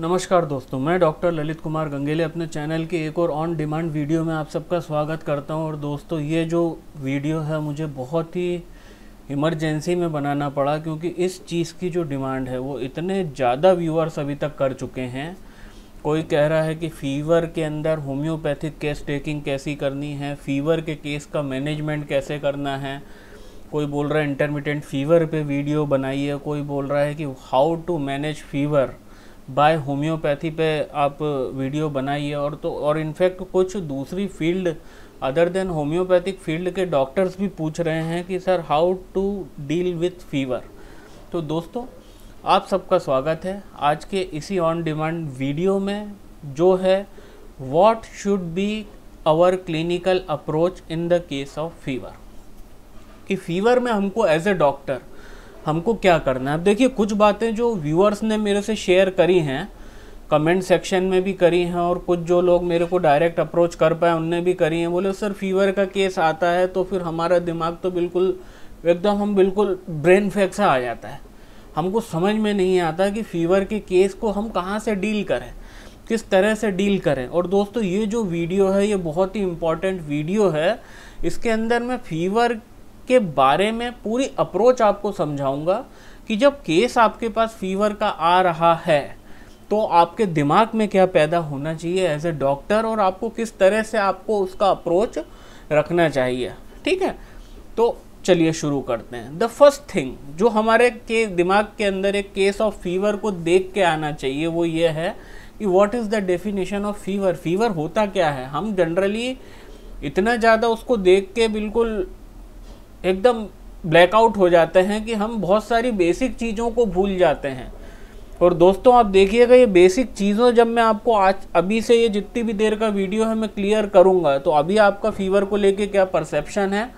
नमस्कार दोस्तों मैं डॉक्टर ललित कुमार गंगेले अपने चैनल के एक और ऑन डिमांड वीडियो में आप सबका स्वागत करता हूं और दोस्तों ये जो वीडियो है मुझे बहुत ही इमरजेंसी में बनाना पड़ा क्योंकि इस चीज़ की जो डिमांड है वो इतने ज़्यादा व्यूअर्स अभी तक कर चुके हैं कोई कह रहा है कि फ़ीवर के अंदर होम्योपैथिक केस टेकिंग कैसी करनी है फ़ीवर के केस का मैनेजमेंट कैसे करना है कोई बोल रहा है इंटरमीडियंट फ़ीवर पे वीडियो बनाइए कोई बोल रहा है कि how to manage fever by homeopathy पे आप वीडियो बनाइए और तो और इनफैक्ट कुछ दूसरी field other than homeopathic field के डॉक्टर्स भी पूछ रहे हैं कि sir how to deal with fever तो दोस्तों आप सबका स्वागत है आज के इसी ऑन डिमांड वीडियो में जो है what should be our clinical approach in the case of fever कि फीवर में हमको एज ए डॉक्टर हमको क्या करना है अब देखिए कुछ बातें जो व्यूअर्स ने मेरे से शेयर करी हैं कमेंट सेक्शन में भी करी हैं और कुछ जो लोग मेरे को डायरेक्ट अप्रोच कर पाए उनने भी करी हैं बोले सर फीवर का केस आता है तो फिर हमारा दिमाग तो बिल्कुल एकदम हम बिल्कुल ब्रेन फैक्सा आ जाता है हमको समझ में नहीं आता कि फीवर के केस को हम कहाँ से डील करें किस तरह से डील करें और दोस्तों ये जो वीडियो है ये बहुत ही इम्पॉर्टेंट वीडियो है इसके अंदर मैं फीवर के बारे में पूरी अप्रोच आपको समझाऊंगा कि जब केस आपके पास फीवर का आ रहा है तो आपके दिमाग में क्या पैदा होना चाहिए एज ए डॉक्टर और आपको किस तरह से आपको उसका अप्रोच रखना चाहिए ठीक है तो चलिए शुरू करते हैं द फर्स्ट थिंग जो हमारे के दिमाग के अंदर एक केस ऑफ फीवर को देख के आना चाहिए वो ये है कि what is the definition of fever fever होता क्या है हम जनरली इतना ज़्यादा उसको देख के बिल्कुल एकदम ब्लैकआउट हो जाते हैं कि हम बहुत सारी बेसिक चीज़ों को भूल जाते हैं और दोस्तों आप देखिएगा ये बेसिक चीज़ों जब मैं आपको आज अभी से ये जितनी भी देर का वीडियो है मैं क्लियर करूँगा तो अभी आपका फीवर को लेके क्या परसेप्शन है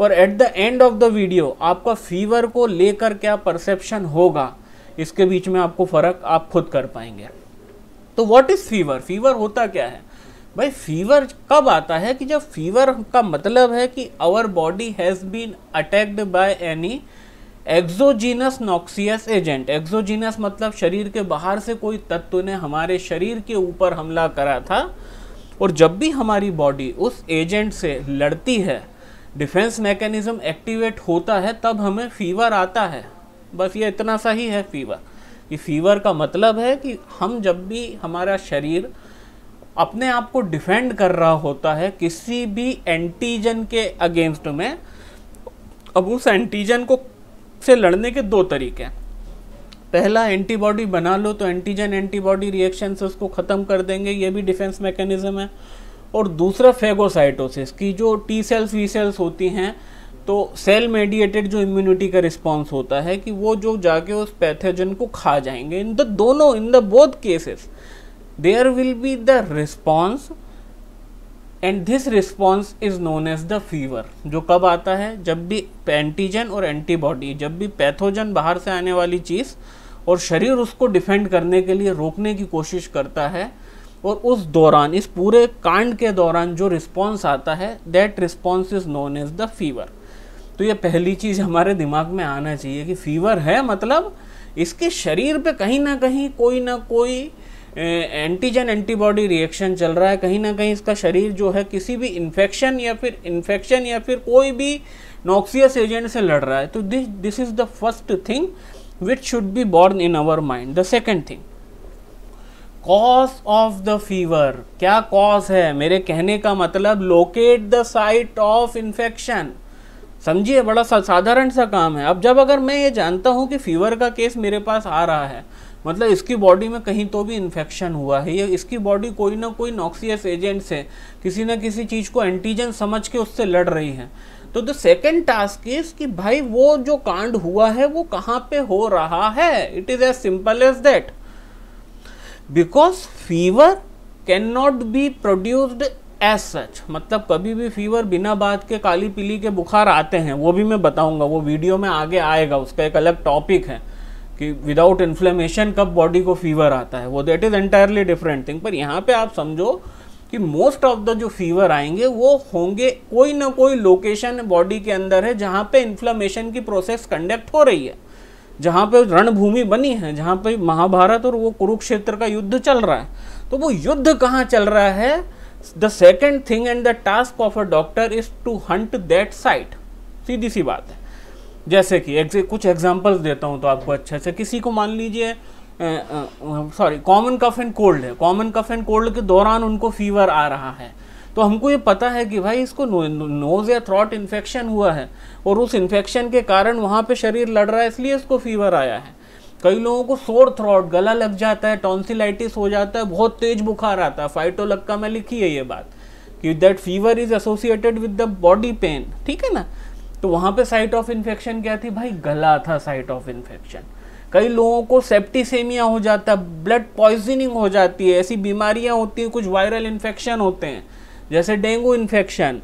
और at the end of the video आपका फीवर को लेकर क्या परसेप्शन होगा इसके बीच में आपको फ़र्क आप खुद कर पाएंगे तो वॉट इज़ फीवर फीवर होता क्या है भाई फीवर कब आता है कि जब फीवर का मतलब है कि our body has been attacked by any exogenous noxious agent exogenous मतलब शरीर के बाहर से कोई तत्व ने हमारे शरीर के ऊपर हमला करा था और जब भी हमारी बॉडी उस एजेंट से लड़ती है डिफेंस मैकेनिज़्म एक्टिवेट होता है तब हमें फीवर आता है बस ये इतना सा ही है फीवर कि फीवर का मतलब है कि हम जब भी हमारा शरीर अपने आप को डिफेंड कर रहा होता है किसी भी एंटीजन के अगेंस्ट में अब उस एंटीजन को से लड़ने के दो तरीके हैं पहला एंटीबॉडी बना लो तो एंटीजन एंटीबॉडी रिएक्शन से उसको ख़त्म कर देंगे ये भी डिफेंस मैकेनिज़्म है और दूसरा फेगोसाइटोसिस की जो टी सेल्स वी सेल्स होती हैं तो सेल मेडिएटेड जो इम्यूनिटी का रिस्पॉन्स होता है कि वो जो जाके उस पैथोजन को खा जाएंगे इन द दोनों in the both cases there will be the response and this response is known as the fever जो कब आता है जब भी एंटीजन और एंटीबॉडी जब भी पैथोजन बाहर से आने वाली चीज़ और शरीर उसको डिफेंड करने के लिए रोकने की कोशिश करता है और उस दौरान इस पूरे कांड के दौरान जो रिस्पॉन्स आता है that response is known as the fever तो ये पहली चीज़ हमारे दिमाग में आना चाहिए कि फीवर है मतलब इसके शरीर पे कहीं ना कहीं कोई ना कोई एंटीजन एंटीबॉडी रिएक्शन चल रहा है कहीं ना कहीं इसका शरीर जो है किसी भी इन्फेक्शन या फिर इन्फेक्शन या फिर कोई भी नॉक्सियस एजेंट से लड़ रहा है तो this this is the first thing which should be born in our mind the second thing cause of the fever क्या कॉज है मेरे कहने का मतलब locate the site of infection समझिए बड़ा सा साधारण सा काम है अब जब अगर मैं ये जानता हूँ कि फीवर का केस मेरे पास आ रहा है मतलब इसकी बॉडी में कहीं तो भी इन्फेक्शन हुआ है या इसकी बॉडी कोई ना कोई नॉक्सियस एजेंट से किसी ना किसी चीज़ को एंटीजन समझ के उससे लड़ रही है तो द सेकेंड टास्क इज कि भाई वो जो कांड हुआ है वो कहाँ पे हो रहा है it is as simple as that because fever can not be produced as such मतलब कभी भी फीवर बिना बात के काली पीली के बुखार आते हैं वो भी मैं बताऊंगा वो वीडियो में आगे आएगा उसका एक अलग टॉपिक है कि विदाउट इन्फ्लेमेशन कब बॉडी को फीवर आता है वो that is entirely different thing पर यहाँ पे आप समझो कि मोस्ट ऑफ द जो फीवर आएंगे वो होंगे कोई ना कोई लोकेशन बॉडी के अंदर है जहाँ पे इन्फ्लेमेशन की प्रोसेस कंडक्ट हो रही है जहाँ पे रणभूमि बनी है जहाँ पे महाभारत और वो कुरुक्षेत्र का युद्ध चल रहा है तो वो युद्ध कहाँ चल रहा है the second thing and the task of a doctor is to hunt that site सीधी सी बात है जैसे कि एक, कुछ एग्जाम्पल्स देता हूँ तो आपको अच्छे से किसी को मान लीजिए sorry common cough and cold है कॉमन कफ एंड कोल्ड के दौरान उनको फीवर आ रहा है तो हमको ये पता है कि भाई इसको नो, नोज़ या थ्रॉट इन्फेक्शन हुआ है और उस इन्फेक्शन के कारण वहाँ पे शरीर लड़ रहा है इसलिए इसको फीवर आया है कई लोगों को सोर थ्रॉट गला लग जाता है टॉन्सिलाइटिस हो जाता है बहुत तेज बुखार आता है फाइटोलक्का में लिखी है ये बात कि that fever is associated with the body pain ठीक है ना तो वहाँ पे साइट ऑफ इन्फेक्शन क्या थी भाई गला था साइट ऑफ इन्फेक्शन कई लोगों को सेप्टिसेमिया हो जाता है ब्लड पॉइजनिंग हो जाती है ऐसी बीमारियाँ होती हैं कुछ वायरल इन्फेक्शन होते हैं जैसे डेंगू इन्फेक्शन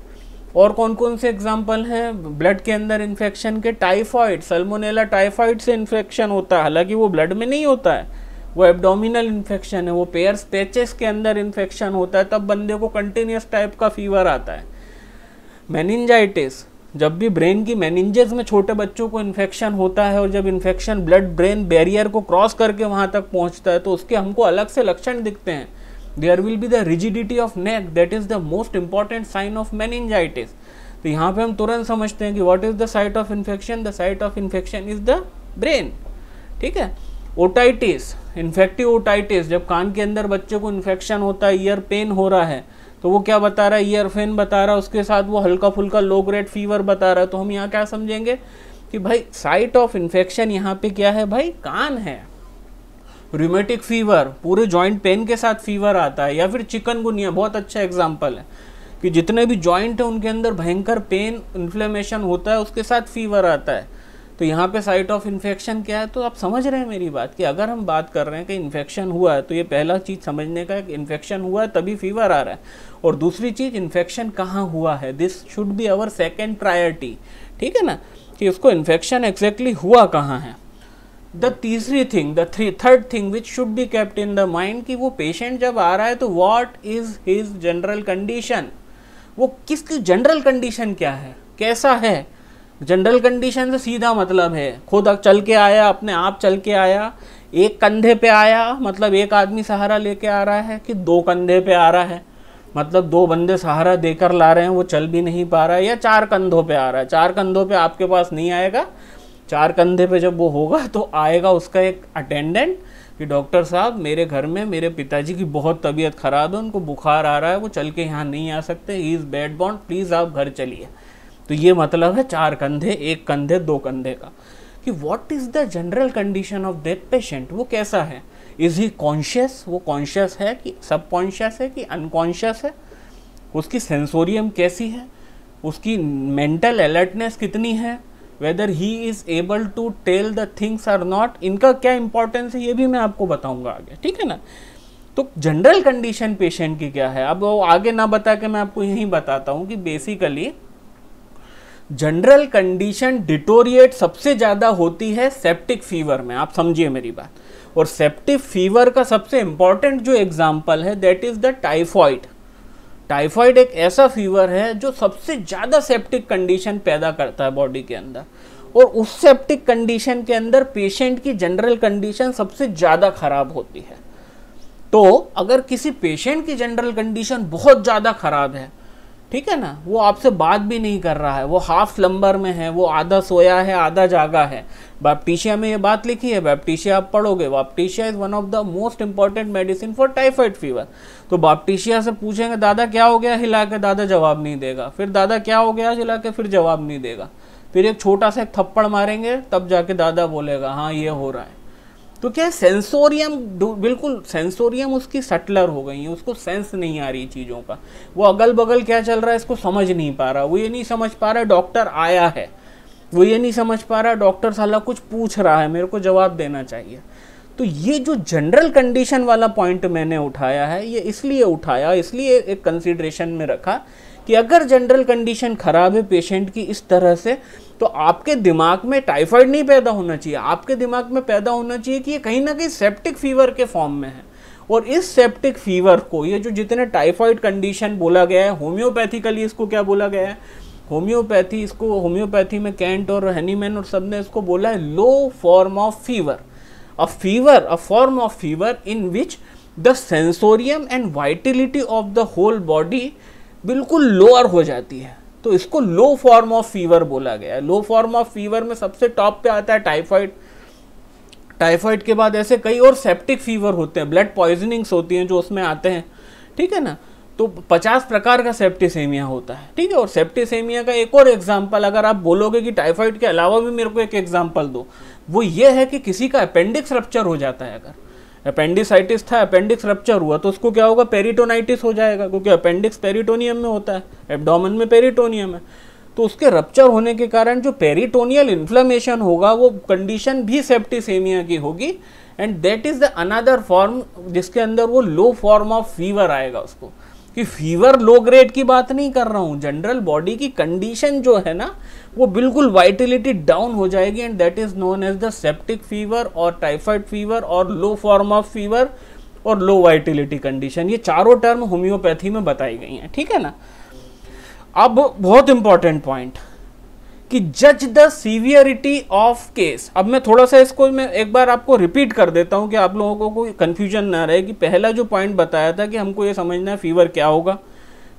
और कौन कौन से एग्जाम्पल हैं ब्लड के अंदर इन्फेक्शन के टाइफॉइड सलमोनेला टाइफॉइड से इन्फेक्शन होता है हालांकि वो ब्लड में नहीं होता है वो एब्डोमिनल इन्फेक्शन है वो पेयर स्पेचेस के अंदर इन्फेक्शन होता है तब बंदे को कंटिन्यूस टाइप का फीवर आता है मैनिंजाइटिस जब भी ब्रेन की मैनेंजेस में छोटे बच्चों को इन्फेक्शन होता है और जब इन्फेक्शन ब्लड ब्रेन बैरियर को क्रॉस करके वहाँ तक पहुँचता है तो उसके हमको अलग से लक्षण दिखते हैं there will be the rigidity of neck that is the most important sign of meningitis तो यहाँ पे हम तुरंत समझते हैं कि what is the site of infection the site of infection is the brain ठीक है ओटाइटिस इन्फेक्टिव ओटाइटिस जब कान के अंदर बच्चे को इन्फेक्शन होता है ईयर पेन हो रहा है तो वो क्या बता रहा है ईयरफेन बता रहा है उसके साथ वो हल्का फुल्का लो ग्रेड फीवर बता रहा है तो हम यहाँ क्या समझेंगे कि भाई साइट ऑफ इन्फेक्शन यहाँ पे क्या है भाई कान है रूमेटिक फीवर पूरे जॉइंट पेन के साथ फीवर आता है या फिर चिकन गुनिया बहुत अच्छा एग्जाम्पल है कि जितने भी जॉइंट हैं उनके अंदर भयंकर पेन इन्फ्लेमेशन होता है उसके साथ फीवर आता है तो यहाँ पे साइट ऑफ इन्फेक्शन क्या है तो आप समझ रहे हैं मेरी बात कि अगर हम बात कर रहे हैं कि इन्फेक्शन हुआ है तो ये पहला चीज़ समझने का कि इन्फेक्शन हुआ है तभी फीवर आ रहा है और दूसरी चीज़ इन्फेक्शन कहाँ हुआ है this should be our second priority ठीक है ना कि उसको इन्फेक्शन एक्जैक्टली exactly हुआ कहाँ है द तीसरी thing the three third thing which should be kept in the mind कि वो पेशेंट जब आ रहा है तो what is his general condition वो किसकी जनरल कंडीशन क्या है कैसा है जनरल कंडीशन से सीधा मतलब है खुद चल के आया अपने आप चल के आया एक कंधे पे आया मतलब एक आदमी सहारा लेके आ रहा है कि दो कंधे पे आ रहा है मतलब दो बंदे सहारा देकर ला रहे हैं वो चल भी नहीं पा रहा है या चार कंधों पे आ रहा है चार कंधों पे आपके पास नहीं आएगा चार कंधे पे जब वो होगा तो आएगा उसका एक अटेंडेंट कि डॉक्टर साहब मेरे घर में मेरे पिताजी की बहुत तबीयत ख़राब है उनको बुखार आ रहा है वो चल के यहाँ नहीं आ सकते he is bed bound please आप घर चलिए तो ये मतलब है चार कंधे एक कंधे दो कंधे का कि what is the general condition of that patient वो कैसा है इज ही कॉन्शियस वो कॉन्शियस है कि सब कॉन्शियस है कि अनकॉन्शियस है उसकी सेंसोरियम कैसी है उसकी मेंटल अलर्टनेस कितनी है whether he is able to tell the things or not इनका क्या इंपॉर्टेंस है ये भी मैं आपको बताऊंगा आगे ठीक है ना तो जनरल कंडीशन पेशेंट की क्या है अब वो आगे ना बता के मैं आपको यही बताता हूँ कि बेसिकली जनरल कंडीशन डिटोरिएट सबसे ज़्यादा होती है सेप्टिक फीवर में आप समझिए मेरी बात और सेप्टिक फीवर का सबसे इम्पॉर्टेंट जो एग्जाम्पल है that is the typhoid typhoid एक ऐसा फीवर है जो सबसे ज़्यादा सेप्टिक कंडीशन पैदा करता है बॉडी के अंदर और उस सेप्टिक कंडीशन के अंदर पेशेंट की जनरल कंडीशन सबसे ज़्यादा खराब होती है तो अगर किसी पेशेंट की जनरल कंडीशन बहुत ज़्यादा खराब है ठीक है ना वो आपसे बात भी नहीं कर रहा है वो हाफ स्लम्बर में है वो आधा सोया है आधा जागा है बैप्टीशिया में ये बात लिखी है बैप्टीशिया आप पढ़ोगे baptisia is one of the most important medicine for typhoid fever तो बैप्टीशिया से पूछेंगे दादा क्या हो गया हिला के दादा जवाब नहीं देगा फिर दादा क्या हो गया हिला के फिर जवाब नहीं देगा फिर एक छोटा सा एक थप्पड़ मारेंगे तब जाके दादा बोलेगा हाँ ये हो रहा है तो क्या सेंसोरियम बिल्कुल सेंसोरियम उसकी सटलर हो गई है उसको सेंस नहीं आ रही चीज़ों का वो अगल बगल क्या चल रहा है इसको समझ नहीं पा रहा वो ये नहीं समझ पा रहा डॉक्टर आया है वो ये नहीं समझ पा रहा डॉक्टर साला कुछ पूछ रहा है मेरे को जवाब देना चाहिए तो ये जो जनरल कंडीशन वाला पॉइंट मैंने उठाया है ये इसलिए उठाया इसलिए एक कंसिड्रेशन में रखा कि अगर जनरल कंडीशन खराब है पेशेंट की इस तरह से तो आपके दिमाग में टाइफाइड नहीं पैदा होना चाहिए आपके दिमाग में पैदा होना चाहिए कि ये कहीं ना कहीं सेप्टिक फीवर के फॉर्म में है और इस सेप्टिक फीवर को ये जो जितने टाइफाइड कंडीशन बोला गया है होम्योपैथिकली इसको क्या बोला गया है होम्योपैथी इसको होम्योपैथी में कैंट और हनीमैन और सब ने इसको बोला है low form of fever uh fever uh form of fever in which the sensorium and vitality of the whole body बिल्कुल लोअर हो जाती है तो इसको लो फॉर्म ऑफ फीवर बोला गया है लो फॉर्म ऑफ फीवर में सबसे टॉप पे आता है टाइफाइड टाइफाइड के बाद ऐसे कई और सेप्टिक फीवर होते हैं ब्लड पॉइजनिंग्स होती हैं जो उसमें आते हैं ठीक है ना तो 50 प्रकार का सेप्टिसेमिया होता है ठीक है और सेप्टिसेमिया का एक और एग्जाम्पल अगर आप बोलोगे कि टाइफाइड के अलावा भी मेरे को एक एग्जाम्पल दो वो ये है कि किसी का अपेंडिक्स रप्चर हो जाता है अगर अपेंडिसाइटिस था अपेंडिक्स रप्चर हुआ तो उसको क्या होगा पेरिटोनाइटिस हो जाएगा क्योंकि अपेंडिक्स पेरिटोनियम में होता है एबडोमन में पेरिटोनियम है तो उसके रप्चर होने के कारण जो पेरिटोनियल इन्फ्लेमेशन होगा वो कंडीशन भी सेप्टिसेमिया की होगी and that is the another form जिसके अंदर वो लो फॉर्म ऑफ फीवर आएगा उसको कि फीवर लो ग्रेड की बात नहीं कर रहा हूँ जनरल बॉडी की कंडीशन जो है ना वो बिल्कुल वाइटिलिटी डाउन हो जाएगी and that is known as the septic fever और टाइफाइड फीवर और लो फॉर्म ऑफ फीवर और लो वाइटिलिटी कंडीशन ये चारों टर्म होम्योपैथी में बताई गई हैं ठीक है ना अब बहुत इंपॉर्टेंट पॉइंट कि जज द सीवियरिटी ऑफ केस अब मैं थोड़ा सा इसको मैं एक बार आपको रिपीट कर देता हूँ कि आप लोगों को कोई कन्फ्यूजन ना रहे कि पहला जो पॉइंट बताया था कि हमको ये समझना है फीवर क्या होगा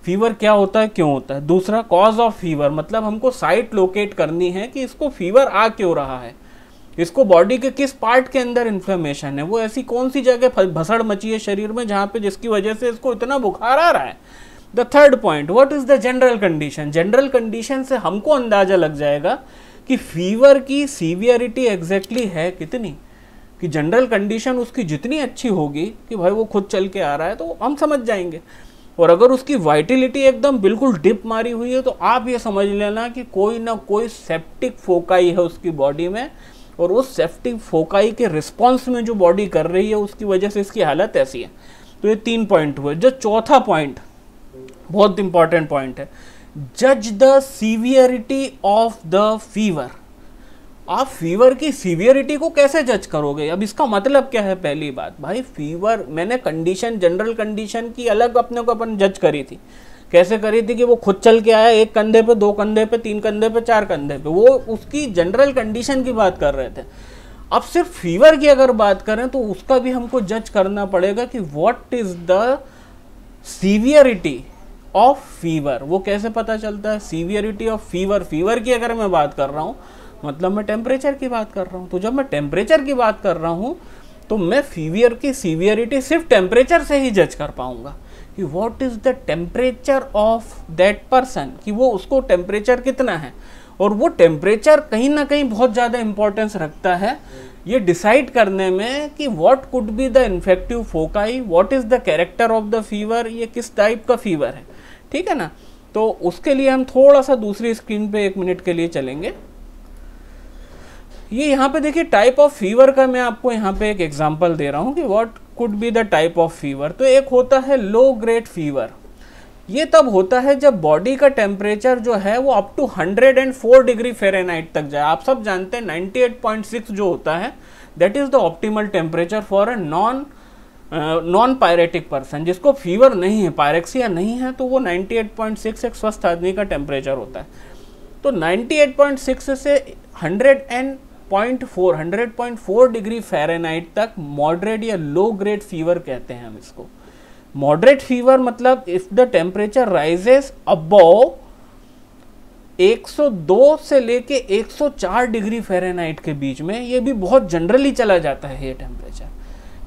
फीवर क्या होता है क्यों होता है दूसरा कॉज ऑफ फीवर मतलब हमको साइट लोकेट करनी है कि इसको फीवर आ क्यों रहा है इसको बॉडी के किस पार्ट के अंदर इन्फ्लेमेशन है वो ऐसी कौन सी जगह भसड़ मची है शरीर में जहाँ पे जिसकी वजह से इसको इतना बुखार आ रहा है the third point what is the general condition general condition से हमको अंदाजा लग जाएगा कि फीवर की सीवियरिटी एग्जैक्टली है कितनी कि जनरल कंडीशन उसकी जितनी अच्छी होगी कि भाई वो खुद चल के आ रहा है तो हम समझ जाएंगे और अगर उसकी वाइटिलिटी एकदम बिल्कुल डिप मारी हुई है तो आप ये समझ लेना कि कोई ना कोई सेप्टिक फोकाई है उसकी बॉडी में और उस सेप्टिक फोकाई के रिस्पॉन्स में जो बॉडी कर रही है उसकी वजह से इसकी हालत ऐसी है तो ये तीन पॉइंट हुए जो चौथा पॉइंट बहुत इंपॉर्टेंट पॉइंट है जज the severity of the fever आप फीवर की सीवियरिटी को कैसे जज करोगे अब इसका मतलब क्या है पहली बात भाई फीवर मैंने कंडीशन जनरल कंडीशन की अलग अपने को अपन जज करी थी कैसे करी थी कि वो खुद चल के आया एक कंधे पे दो कंधे पे तीन कंधे पे चार कंधे पे वो उसकी जनरल कंडीशन की बात कर रहे थे अब सिर्फ फीवर की अगर बात करें तो उसका भी हमको जज करना पड़ेगा कि what is the severity of fever वो कैसे पता चलता है सीवियरिटी ऑफ फीवर फीवर की अगर मैं बात कर रहा हूँ मतलब मैं टेम्परेचर की बात कर रहा हूँ तो जब मैं टेम्परेचर की बात कर रहा हूँ तो मैं फीवियर की सीवियरिटी सिर्फ टेम्परेचर से ही जज कर पाऊँगा कि what is the temperature of that person कि वो उसको टेम्परेचर कितना है और वो टेम्परेचर कहीं ना कहीं बहुत ज़्यादा इंपॉर्टेंस रखता है ये डिसाइड करने में कि what could be the infective foci what is the character of the fever ये किस टाइप का फीवर है ठीक है ना तो उसके लिए हम थोड़ा सा दूसरी स्क्रीन पे एक मिनट के लिए चलेंगे ये यहाँ पे देखिए टाइप ऑफ फीवर का मैं आपको यहाँ पे एक एग्जांपल दे रहा हूँ कि what could be the type of fever तो एक होता है लो ग्रेड फीवर ये तब होता है जब बॉडी का टेम्परेचर जो है वो अप टू 104 डिग्री फ़ारेनहाइट तक जाए आप सब जानते हैं 98.6 जो होता है that is the optimal temperature for a non non pyretic person जिसको फीवर नहीं है पायरेक्सिया नहीं है तो वो 98.6 एक स्वस्थ आदमी का टेम्परेचर होता है तो 98.6 से 100 and point four hundred point four degree Fahrenheit तक मॉडरेट या लो ग्रेड फीवर कहते हैं हम इसको मॉडरेट फीवर मतलब if the temperature rises above 102 से लेके 104 डिग्री फेरेनाइट के बीच में ये भी बहुत जनरली चला जाता है ये टेम्परेचर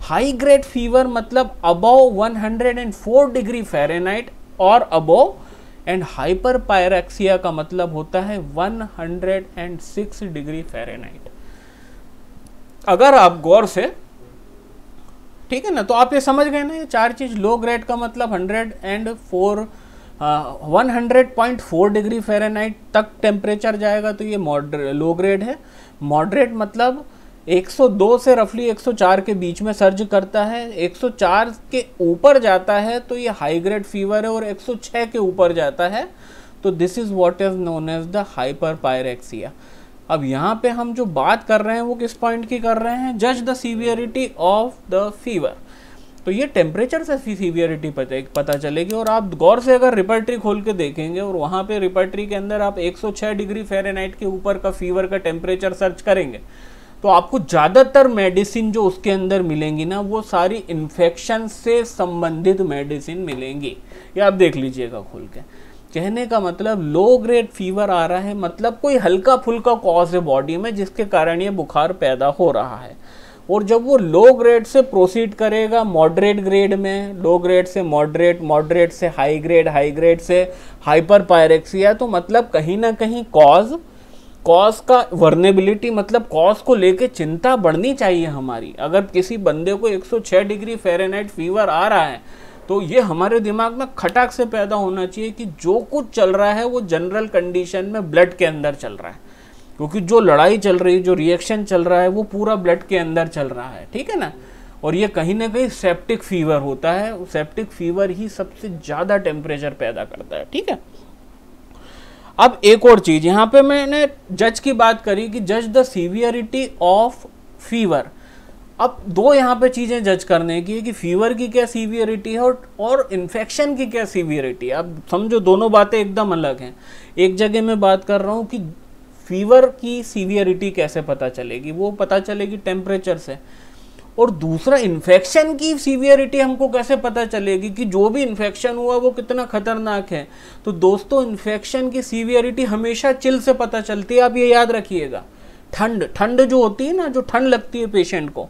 हाई ग्रेड फीवर मतलब अबव 104 डिग्री फ़ारेनहाइट और अबव एंड हाइपर पायरेक्सिया का मतलब होता है 106 डिग्री फ़ारेनहाइट अगर आप गौर से ठीक है ना तो आप ये समझ गए ना ये चार चीज़ लो ग्रेड का मतलब hundred and four one hundred point four degree Fahrenheit तक टेम्परेचर जाएगा तो ये मॉडर लो ग्रेड है मॉडरेट मतलब 102 से रफली 104 के बीच में सर्ज करता है 104 के ऊपर जाता है तो ये हाई ग्रेड फीवर है और 106 के ऊपर जाता है तो this is what is known as the hyperpyrexia अब यहाँ पे हम जो बात कर रहे हैं वो किस पॉइंट की कर रहे हैं जज the severity of the fever तो ये टेम्परेचर से सीवियरिटी पता पता चलेगी और आप गौर से अगर रिपर्टरी खोल के देखेंगे और वहाँ पे रिपर्टरी के अंदर आप 106 डिग्री फ़ारेनहाइट के ऊपर का फीवर का टेम्परेचर सर्च करेंगे तो आपको ज़्यादातर मेडिसिन जो उसके अंदर मिलेंगी ना वो सारी इन्फेक्शन से संबंधित मेडिसिन मिलेंगी ये आप देख लीजिएगा खुल के कहने का मतलब लो ग्रेड फीवर आ रहा है मतलब कोई हल्का फुल्का कॉज है बॉडी में जिसके कारण ये बुखार पैदा हो रहा है और जब वो लो ग्रेड से प्रोसीड करेगा मॉडरेट ग्रेड में लो ग्रेड से मॉडरेट मॉडरेट से हाई ग्रेड हाई ग्रेड से हाइपर पायरेक्सिया तो मतलब कहीं ना कहीं कॉज कॉज का वर्नेबिलिटी मतलब कॉज को लेके चिंता बढ़नी चाहिए हमारी अगर किसी बंदे को 106 डिग्री फेरेनाइट फीवर आ रहा है तो ये हमारे दिमाग में खटाक से पैदा होना चाहिए कि जो कुछ चल रहा है वो जनरल कंडीशन में ब्लड के अंदर चल रहा है क्योंकि जो लड़ाई चल रही है जो रिएक्शन चल रहा है वो पूरा ब्लड के अंदर चल रहा है ठीक है ना और ये कहीं ना कहीं सेप्टिक फीवर होता है सेप्टिक फीवर ही सबसे ज़्यादा टेम्परेचर पैदा करता है ठीक है अब एक और चीज़ यहाँ पे मैंने जज की बात करी कि जज द सीवियरिटी ऑफ फीवर अब दो यहाँ पे चीज़ें जज करने की है कि फीवर की क्या सीवियरिटी है और और इन्फेक्शन की क्या सीवियरिटी है अब समझो दोनों बातें एकदम अलग हैं एक जगह मैं बात कर रहा हूँ कि फीवर की सीवियरिटी कैसे पता चलेगी वो पता चलेगी टेम्परेचर से और दूसरा इन्फेक्शन की सीवियरिटी हमको कैसे पता चलेगी कि जो भी इन्फेक्शन हुआ वो कितना खतरनाक है तो दोस्तों इन्फेक्शन की सीवियरिटी हमेशा चिल से पता चलती है आप ये याद रखिएगा ठंड ठंड जो होती है ना जो ठंड लगती है पेशेंट को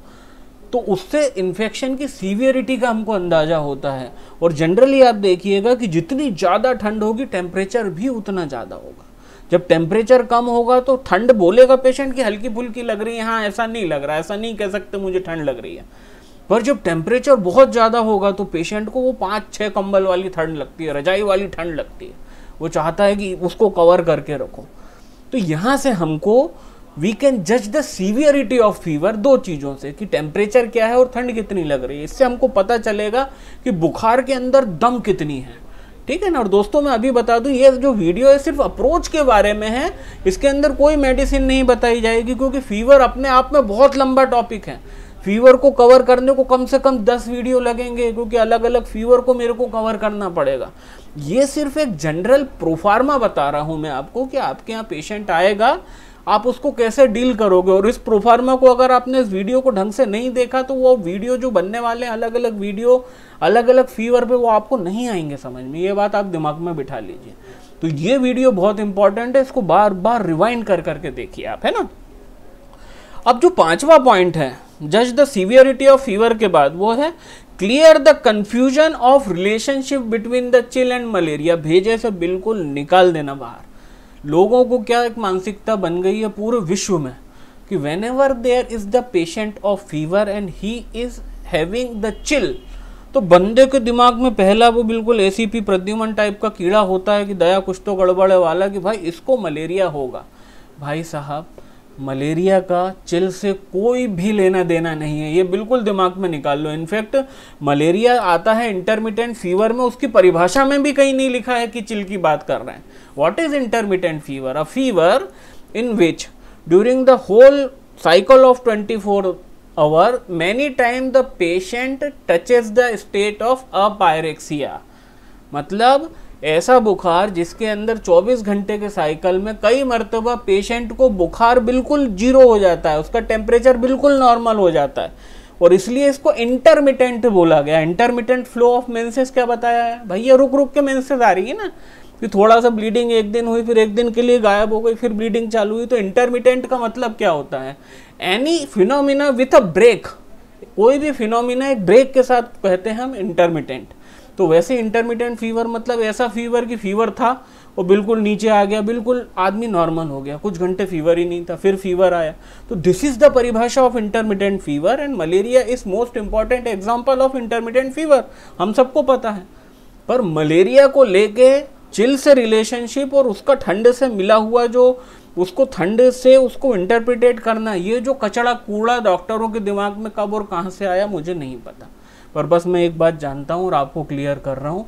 तो उससे इन्फेक्शन की सीवियरिटी का हमको अंदाज़ा होता है और जनरली आप देखिएगा कि जितनी ज़्यादा ठंड होगी टेम्परेचर भी उतना ज़्यादा होगा जब टेम्परेचर कम होगा तो ठंड बोलेगा पेशेंट कि हल्की फुल्की लग रही है हाँ ऐसा नहीं लग रहा ऐसा नहीं कह सकते मुझे ठंड लग रही है पर जब टेम्परेचर बहुत ज़्यादा होगा तो पेशेंट को वो पाँच छः कंबल वाली ठंड लगती है रजाई वाली ठंड लगती है वो चाहता है कि उसको कवर करके रखो तो यहाँ से हमको वी कैन जज द सीवियरिटी ऑफ फीवर दो चीज़ों से कि टेम्परेचर क्या है और ठंड कितनी लग रही है इससे हमको पता चलेगा कि बुखार के अंदर दम कितनी है ठीक है ना और दोस्तों मैं अभी बता दूं ये जो वीडियो है सिर्फ अप्रोच के बारे में है इसके अंदर कोई मेडिसिन नहीं बताई जाएगी क्योंकि फीवर अपने आप में बहुत लंबा टॉपिक है फीवर को कवर करने को कम से कम दस वीडियो लगेंगे क्योंकि अलग अलग फीवर को मेरे को कवर करना पड़ेगा ये सिर्फ एक जनरल प्रोफार्मा बता रहा हूँ मैं आपको कि आपके यहाँ पेशेंट आएगा आप उसको कैसे डील करोगे और इस प्रोफार्मा को अगर आपने इस वीडियो को ढंग से नहीं देखा तो वो वीडियो जो बनने वाले हैं अलग अलग वीडियो अलग अलग फीवर पे वो आपको नहीं आएंगे समझ में ये बात आप दिमाग में बिठा लीजिए तो ये वीडियो बहुत इंपॉर्टेंट है इसको बार बार रिवाइंड कर करके देखिए आप है ना अब जो पांचवा पॉइंट है जज द सीवियरिटी ऑफ फीवर के बाद वो है clear the confusion of relationship between the chill and malaria भेजे से बिल्कुल निकाल देना बाहर लोगों को क्या एक मानसिकता बन गई है पूरे विश्व में कि whenever there is the patient of fever and he is having the chill तो बंदे के दिमाग में पहला वो बिल्कुल ऐसी पी प्रद्युमन टाइप का कीड़ा होता है कि दया कुछ तो गड़बड़ वाला कि भाई इसको मलेरिया होगा भाई साहब मलेरिया का चिल से कोई भी लेना देना नहीं है ये बिल्कुल दिमाग में निकाल लो इनफैक्ट मलेरिया आता है इंटरमीडियंट फीवर में उसकी परिभाषा में भी कहीं नहीं लिखा है कि चिल की बात कर रहे हैं what is intermittent fever uh fever in which during the whole cycle of twenty four hour many time the patient touches the state of apyrexia मतलब ऐसा बुखार जिसके अंदर 24 घंटे के साइकिल में कई मरतबा पेशेंट को बुखार बिल्कुल जीरो हो जाता है उसका टेम्परेचर बिल्कुल नॉर्मल हो जाता है और इसलिए इसको इंटरमिटेंट बोला गया इंटरमिटेंट फ्लो ऑफ मेंसेस क्या बताया है भैया रुक रुक के मेंसेस आ रही है ना कि थोड़ा सा ब्लीडिंग एक दिन हुई फिर एक दिन के लिए गायब हो गई फिर ब्लीडिंग चालू हुई तो इंटरमिटेंट का मतलब क्या होता है any phenomena with a break कोई भी फिनोमिना एक ब्रेक के साथ कहते हैं हम इंटरमीडियंट तो वैसे इंटरमीडियंट फीवर मतलब ऐसा फीवर कि फीवर था वो बिल्कुल नीचे आ गया बिल्कुल आदमी नॉर्मल हो गया कुछ घंटे फीवर ही नहीं था फिर फीवर आया तो दिस इज द परिभाषा of intermittent fever and malaria is most important example of intermittent fever हम सबको पता है पर मलेरिया को लेके चिल से रिलेशनशिप और उसका ठंड से मिला हुआ जो उसको ठंड से उसको इंटरप्रिटेट करना ये जो कचड़ा कूड़ा डॉक्टरों के दिमाग में कब और कहाँ से आया मुझे नहीं पता पर बस मैं एक बात जानता हूँ और आपको क्लियर कर रहा हूँ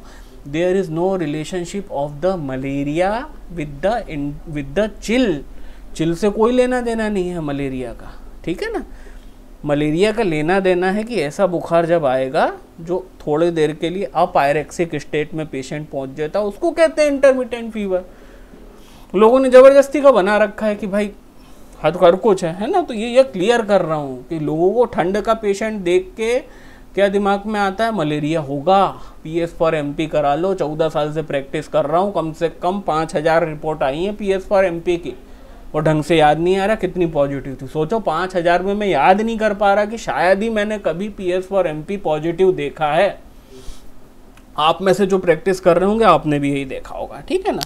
there is no relationship of the malaria with the with the chill chill से कोई लेना देना नहीं है मलेरिया का ठीक है ना मलेरिया का लेना देना है कि ऐसा बुखार जब आएगा जो थोड़ी देर के लिए अपायरेक्सिक स्टेट में पेशेंट पहुंच जाता है उसको कहते हैं इंटरमीडियंट फीवर लोगों ने ज़बरदस्ती का बना रखा है कि भाई हद हाँ तो कर कुछ है है ना तो ये ये क्लियर कर रहा हूँ कि लोगों को ठंड का पेशेंट देख के क्या दिमाग में आता है मलेरिया होगा P S for M P करा लो चौदह साल से प्रैक्टिस कर रहा हूँ कम से कम पाँच हज़ार रिपोर्ट आई है P S for M P की और ढंग से याद नहीं आ रहा कितनी पॉजिटिव थी सोचो पाँच हज़ार में मैं याद नहीं कर पा रहा कि शायद ही मैंने कभी P S for M P positive देखा है आप में से जो प्रैक्टिस कर रहे होंगे आपने भी यही देखा होगा ठीक है ना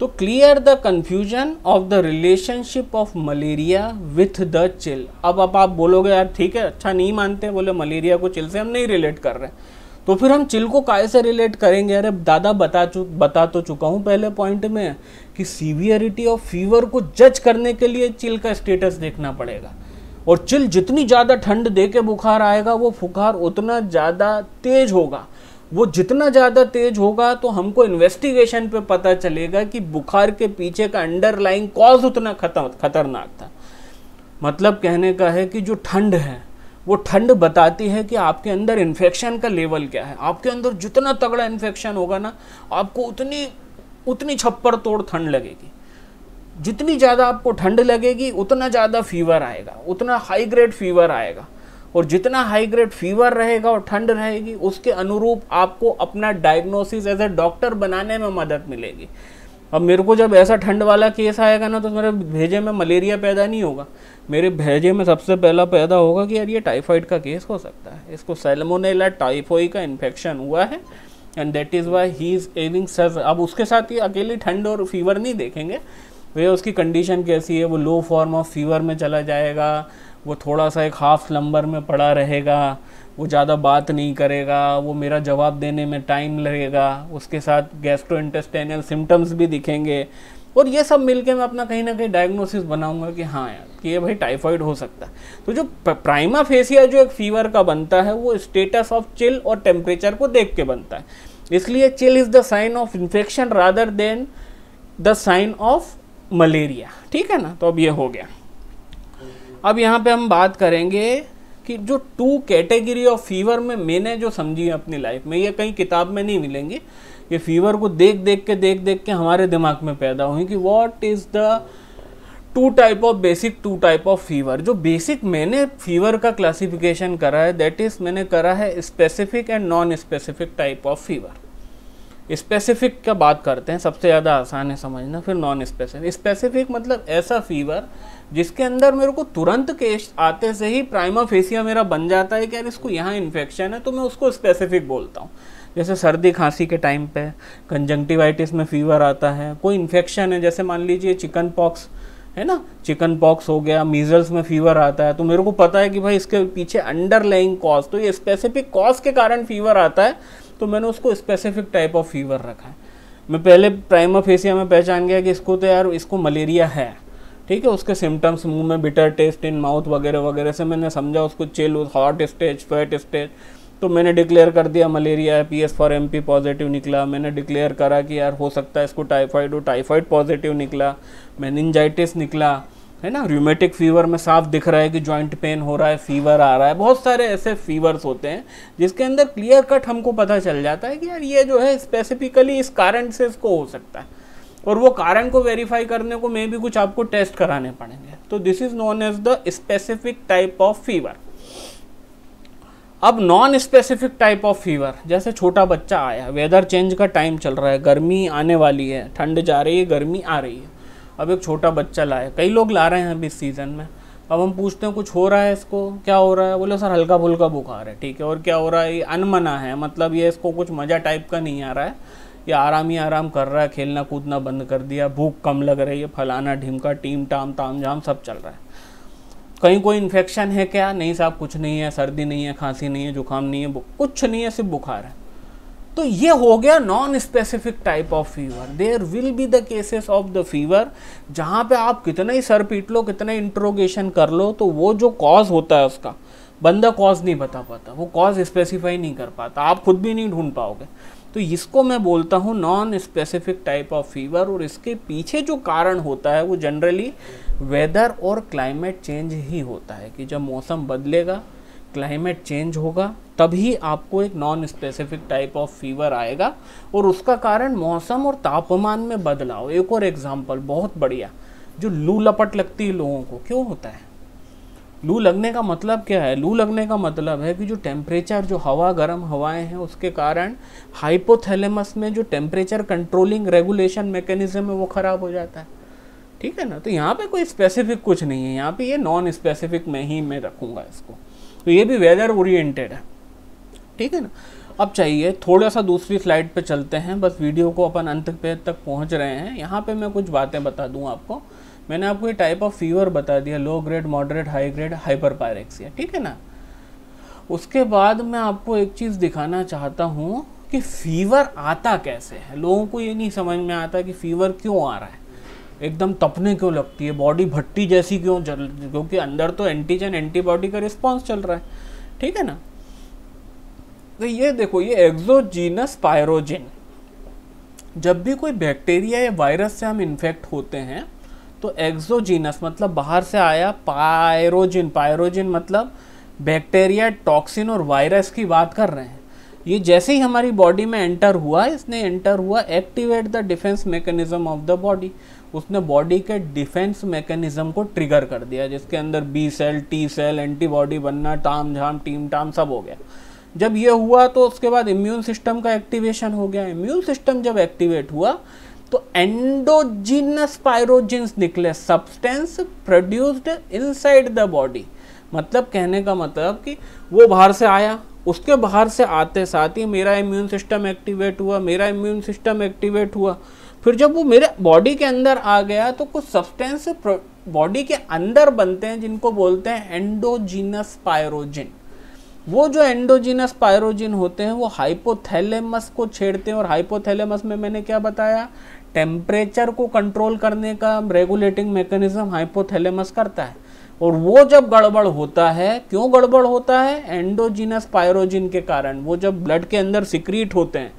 तो clear the confusion of the relationship of malaria with the chill अब आप आप बोलोगे यार ठीक है अच्छा नहीं मानते बोले मलेरिया को चिल से हम नहीं रिलेट कर रहे तो फिर हम चिल को काय से रिलेट करेंगे अरे दादा बता चु बता तो चुका हूँ पहले पॉइंट में कि सीवियरिटी ऑफ फीवर को जज करने के लिए चिल का स्टेटस देखना पड़ेगा और चिल जितनी ज़्यादा ठंड दे के बुखार आएगा वो बुखार उतना ज़्यादा तेज होगा वो जितना ज़्यादा तेज होगा तो हमको इन्वेस्टिगेशन पे पता चलेगा कि बुखार के पीछे का अंडरलाइंग कॉज उतना खतरनाक था मतलब कहने का है कि जो ठंड है वो ठंड बताती है कि आपके अंदर इन्फेक्शन का लेवल क्या है आपके अंदर जितना तगड़ा इन्फेक्शन होगा ना आपको उतनी उतनी छप्पर तोड़ ठंड लगेगी जितनी ज़्यादा आपको ठंड लगेगी उतना ज़्यादा फीवर आएगा उतना हाई ग्रेड फीवर आएगा और जितना हाई ग्रेड फीवर रहेगा और ठंड रहेगी उसके अनुरूप आपको अपना डायग्नोसिस एज ए डॉक्टर बनाने में मदद मिलेगी अब मेरे को जब ऐसा ठंड वाला केस आएगा ना तो मेरे भेजे में मलेरिया पैदा नहीं होगा मेरे भेजे में सबसे पहला पैदा होगा कि यार ये टाइफाइड का केस हो सकता है इसको सेलमोनेला टाइफोई का इन्फेक्शन हुआ है and that is why he is having such अब उसके साथ ही अकेली ठंड और फीवर नहीं देखेंगे वे उसकी कंडीशन कैसी है वो लो फॉर्म ऑफ फीवर में चला जाएगा वो थोड़ा सा एक हाफ नंबर में पड़ा रहेगा वो ज़्यादा बात नहीं करेगा वो मेरा जवाब देने में टाइम लगेगा उसके साथ गैस्ट्रो सिम्टम्स भी दिखेंगे और ये सब मिलके मैं अपना कहीं ना कहीं डायग्नोसिस बनाऊंगा कि हाँ यार कि ये भाई टाइफाइड हो सकता है तो जो प्राइमा फेसिया जो एक फीवर का बनता है वो स्टेटस ऑफ चिल और टेम्परेचर को देख के बनता है इसलिए chill is the sign of infection rather than the sign of malaria ठीक है ना तो अब ये हो गया अब यहाँ पे हम बात करेंगे कि जो टू कैटेगरी ऑफ फीवर में मैंने जो समझी है अपनी लाइफ में ये कहीं किताब में नहीं मिलेंगी ये फीवर को देख देख के देख देख के हमारे दिमाग में पैदा हुई कि what is the two type of basic two type of fever जो बेसिक मैंने फीवर का क्लासिफिकेशन करा है दैट इज़ मैंने करा है specific and non specific type of fever specific का बात करते हैं सबसे ज़्यादा आसान है समझना फिर नॉन स्पेसिफिक स्पेसिफिक मतलब ऐसा फीवर जिसके अंदर मेरे को तुरंत केस आते से ही प्राइमा फेसिया मेरा बन जाता है कि यार इसको यहाँ इन्फेक्शन है तो मैं उसको स्पेसिफिक बोलता हूँ जैसे सर्दी खांसी के टाइम पे कंजंक्टिवाइटिस में फीवर आता है कोई इन्फेक्शन है जैसे मान लीजिए चिकन पॉक्स है ना चिकन पॉक्स हो गया मीजल्स में फीवर आता है तो मेरे को पता है कि भाई इसके पीछे अंडरलाइंग कॉज तो ये स्पेसिफिक कॉज के कारण फीवर आता है तो मैंने उसको स्पेसिफिक टाइप ऑफ फीवर रखा है मैं पहले प्राइमा फेसिया में पहचान गया कि इसको तो यार इसको मलेरिया है ठीक है उसके सिम्टम्स मुंह में बिटर टेस्ट इन माउथ वगैरह वगैरह से मैंने समझा उसको चिल हॉट स्टेज फैट स्टेज तो मैंने डिक्लेयर कर दिया मलेरिया है P S for M P positive निकला मैंने डिक्लेयर करा कि यार हो सकता है इसको टाइफाइड हो टाइफाइड पॉजिटिव निकला मैनिनजाइटिस निकला है ना र्यूमेटिक फीवर में साफ दिख रहा है कि जॉइंट पेन हो रहा है फीवर आ रहा है बहुत सारे ऐसे फीवर्स होते हैं जिसके अंदर क्लियर कट हमको पता चल जाता है कि यार ये जो है स्पेसिफिकली इस कारण से इसको हो सकता है और वो कारण को वेरीफाई करने को मे भी कुछ आपको टेस्ट कराने पड़ेंगे तो this is known as the specific type of fever अब non specific type of fever जैसे छोटा बच्चा आया वेदर चेंज का टाइम चल रहा है गर्मी आने वाली है ठंड जा रही है गर्मी आ रही है अब एक छोटा बच्चा लाए कई लोग ला रहे हैं अभी इस सीज़न में अब हम पूछते हैं कुछ हो रहा है इसको क्या हो रहा है बोले सर हल्का फुल्का बुखार है ठीक है और क्या हो रहा है ये अनमना है मतलब ये इसको कुछ मज़ा टाइप का नहीं आ रहा है ये आराम ही आराम कर रहा है खेलना कूदना बंद कर दिया भूख कम लग रही है फलाना ढिमका टीम टाम ताम झाम सब चल रहा है कहीं कोई इन्फेक्शन है क्या नहीं साहब कुछ नहीं है सर्दी नहीं है खांसी नहीं है जुकाम नहीं है कुछ नहीं है सिर्फ बुखार है तो ये हो गया non specific type of fever there will be the cases of the fever जहाँ पे आप कितना ही सर पीट लो कितना इंट्रोगेशन कर लो तो वो जो कॉज होता है उसका बंदा कॉज नहीं बता पाता वो कॉज स्पेसिफाई नहीं कर पाता आप खुद भी नहीं ढूंढ पाओगे तो इसको मैं बोलता हूँ non specific type of fever और इसके पीछे जो कारण होता है वो जनरली वेदर और क्लाइमेट चेंज ही होता है कि जब मौसम बदलेगा क्लाइमेट चेंज होगा तभी आपको एक non specific type of fever आएगा और उसका कारण मौसम और तापमान में बदलाव एक और एग्जाम्पल बहुत बढ़िया जो लू लपट लगती है लोगों को क्यों होता है लू लगने का मतलब क्या है लू लगने का मतलब है कि जो टेम्परेचर जो हवा गर्म हवाएं हैं उसके कारण हाइपोथैलेमस में जो टेम्परेचर कंट्रोलिंग रेगुलेशन मैकेनिज्म है वो ख़राब हो जाता है ठीक है ना तो यहाँ पे कोई स्पेसिफिक कुछ नहीं है यहाँ पे ये नॉन स्पेसिफिक में ही मैं रखूँगा इसको तो ये भी वेदर ओरिएंटेड है ठीक है ना अब चाहिए थोड़ा सा दूसरी स्लाइड पे चलते हैं बस वीडियो को अपन अंत पे तक पहुंच रहे हैं यहाँ पे मैं कुछ बातें बता दूँ आपको मैंने आपको ये टाइप ऑफ फीवर बता दिया low grade moderate high grade hyperpyrexia ठीक है ना उसके बाद मैं आपको एक चीज़ दिखाना चाहता हूँ कि फीवर आता कैसे है लोगों को ये नहीं समझ में आता कि फीवर क्यों आ रहा है एकदम तपने क्यों लगती है बॉडी भट्टी जैसी क्यों जल क्योंकि अंदर तो एंटीजन एंटीबॉडी का रिस्पॉन्स चल रहा है ठीक है ना तो ये देखो ये एक्जोजीनस पायरोजिन जब भी कोई बैक्टीरिया या वायरस से हम इन्फेक्ट होते हैं तो एक्जोजीनस मतलब बाहर से आया पायरोजिन पायरोजिन मतलब बैक्टीरिया टॉक्सिन और वायरस की बात कर रहे हैं ये जैसे ही हमारी बॉडी में एंटर हुआ इसने एंटर हुआ activate the defence mechanism of the body उसने बॉडी के डिफेंस मैकेनिज्म को ट्रिगर कर दिया जिसके अंदर B cell T cell antibody बनना टाम झाम टीम टाम सब हो गया जब ये हुआ तो उसके बाद इम्यून सिस्टम का एक्टिवेशन हो गया इम्यून सिस्टम जब एक्टिवेट हुआ तो एंडोजिनस पायरोजिन्स निकले substance produced inside the body मतलब कहने का मतलब कि वो बाहर से आया उसके बाहर से आते साथ ही मेरा इम्यून सिस्टम एक्टिवेट हुआ मेरा इम्यून सिस्टम एक्टिवेट हुआ फिर जब वो मेरे बॉडी के अंदर आ गया तो कुछ सब्सटेंस बॉडी के अंदर बनते हैं जिनको बोलते हैं एंडोजीनस पायरोजिन वो जो एंडोजीनस पायरोजिन होते हैं वो हाइपोथैलेमस को छेड़ते हैं और हाइपोथैलेमस में मैंने क्या बताया टेम्परेचर को कंट्रोल करने का रेगुलेटिंग मैकेनिज्म हाइपोथैलेमस करता है और वो जब गड़बड़ होता है क्यों गड़बड़ होता है एंडोजीनस पायरोजिन के कारण वो जब ब्लड के अंदर सिक्रीट होते हैं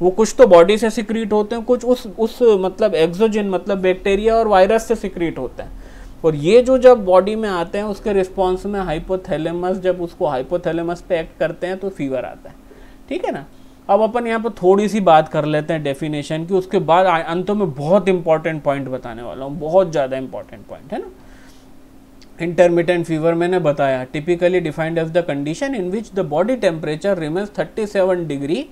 वो कुछ तो बॉडी से सिक्रीट होते हैं कुछ उस उस मतलब एक्सोजिन मतलब बैक्टीरिया और वायरस से सिक्रीट होते हैं और ये जो जब बॉडी में आते हैं उसके रिस्पॉन्स में हाइपोथैलेमस जब उसको हाइपोथैलेमस पे एक्ट करते हैं तो फीवर आता है ठीक है ना अब अपन यहाँ पर थोड़ी सी बात कर लेते हैं डेफिनेशन की उसके बाद अंतों में बहुत इंपॉर्टेंट पॉइंट बताने वाला हूँ बहुत ज़्यादा इंपॉर्टेंट पॉइंट है ना इंटरमीडियंट फीवर मैंने बताया typically defined as the condition in which the body temperature remains thirty degree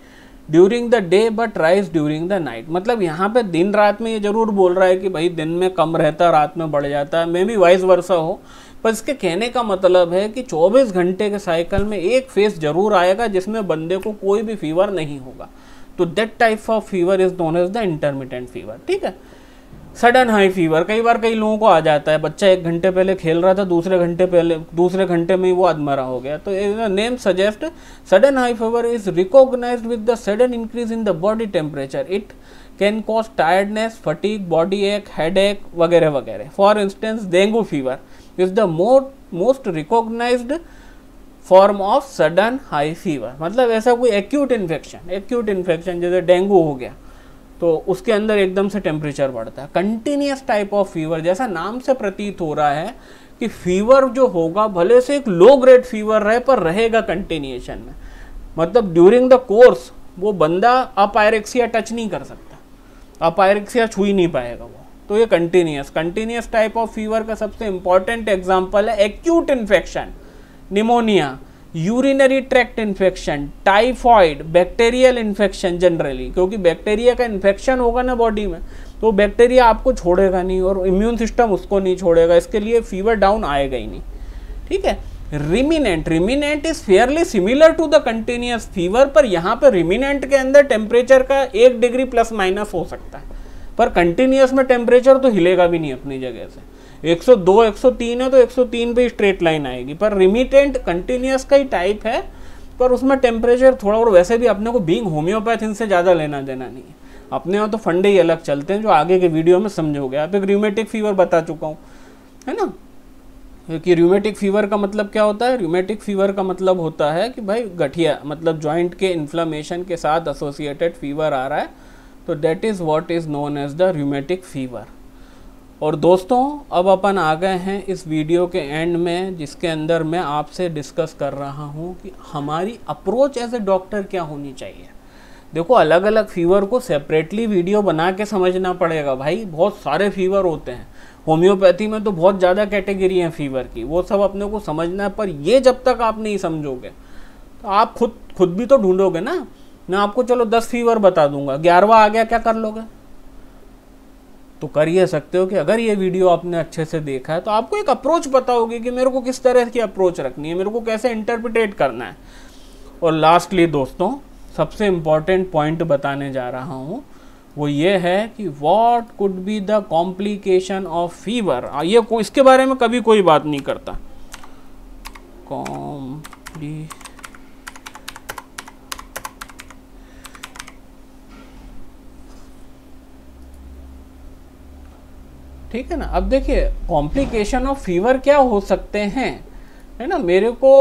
during the day but rise during the night मतलब यहाँ पे दिन रात में ये जरूर बोल रहा है कि भाई दिन में कम रहता है रात में बढ़ जाता है मे भी वाइस वर्षा हो पर इसके कहने का मतलब है कि 24 घंटे के साइकिल में एक फेस जरूर आएगा जिसमें बंदे को कोई भी फीवर नहीं होगा तो that type of fever is known as the intermittent fever ठीक है सडन हाई फीवर कई बार कई लोगों को आ जाता है बच्चा एक घंटे पहले खेल रहा था दूसरे घंटे पहले दूसरे घंटे में ही वो अधमरा हो गया तो name suggest sudden high fever is recognise with the sudden increase in the body temperature it can cause tiredness fatigue body ache head ache वगैरह वगैरह for instance dengue fever is the most most recognise form of sudden high fever मतलब ऐसा कोई acute infection acute infection जैसे dengue हो गया तो उसके अंदर एकदम से टेम्परेचर बढ़ता है कंटिन्यूस टाइप ऑफ फीवर जैसा नाम से प्रतीत हो रहा है कि फीवर जो होगा भले से एक लो ग्रेड फीवर रहे पर रहेगा कंटिन्यूएशन में मतलब ड्यूरिंग द कोर्स वो बंदा अपायरेक्सिया टच नहीं कर सकता अपायरेक्सिया छू ही नहीं पाएगा वो तो ये continuous continuous type of fever का सबसे इंपॉर्टेंट एग्जाम्पल है acute infection pneumonia urinary tract infection typhoid bacterial infection generally क्योंकि बैक्टीरिया का इन्फेक्शन होगा ना बॉडी में तो बैक्टीरिया आपको छोड़ेगा नहीं और इम्यून सिस्टम उसको नहीं छोड़ेगा इसके लिए फीवर डाउन आएगा ही नहीं ठीक है remittent remittent is fairly similar to the continuous fever पर यहाँ पर रिमिनेंट के अंदर टेम्परेचर का एक डिग्री प्लस माइनस हो सकता है पर कंटिन्यूस में टेम्परेचर तो हिलेगा भी नहीं अपनी जगह से 102 103 है तो 103 पे स्ट्रेट लाइन आएगी पर रिमिटेंट कंटिन्यूस का ही टाइप है पर उसमें टेम्परेचर थोड़ा और वैसे भी अपने को बींग होम्योपैथ इनसे ज़्यादा लेना देना नहीं है अपने यहाँ तो फंडे ही अलग चलते हैं जो आगे के वीडियो में समझोगे आप एक र्यूमेटिक फीवर बता चुका हूँ है ना कि र्यूमेटिक फीवर का मतलब क्या होता है र्यूमेटिक फीवर का मतलब होता है कि भाई गठिया मतलब जॉइंट के इन्फ्लामेशन के साथ एसोसिएटेड फीवर आ रहा है तो that is what is known as the rheumatic fever और दोस्तों अब अपन आ गए हैं इस वीडियो के एंड में जिसके अंदर मैं आपसे डिस्कस कर रहा हूँ कि हमारी अप्रोच एज ए डॉक्टर क्या होनी चाहिए देखो अलग अलग फीवर को सेपरेटली वीडियो बना के समझना पड़ेगा भाई बहुत सारे फीवर होते हैं होम्योपैथी में तो बहुत ज़्यादा कैटेगरी हैं फीवर की वो सब अपने को समझना है पर ये जब तक आप नहीं समझोगे तो आप खुद खुद भी तो ढूंढोगे ना मैं आपको चलो दस फीवर बता दूंगा ग्यारहवा आ गया क्या कर लोगे तो कर ही सकते हो कि अगर ये वीडियो आपने अच्छे से देखा है तो आपको एक अप्रोच पता होगी कि मेरे को किस तरह की अप्रोच रखनी है मेरे को कैसे इंटरप्रिटेट करना है और लास्टली दोस्तों सबसे इम्पॉर्टेंट पॉइंट बताने जा रहा हूँ वो ये है कि what could be the complication of fever ये को इसके बारे में कभी कोई बात नहीं करता कॉम्प्ली ठीक है ना अब देखिए कॉम्प्लिकेशन ऑफ फीवर क्या हो सकते हैं है ना मेरे को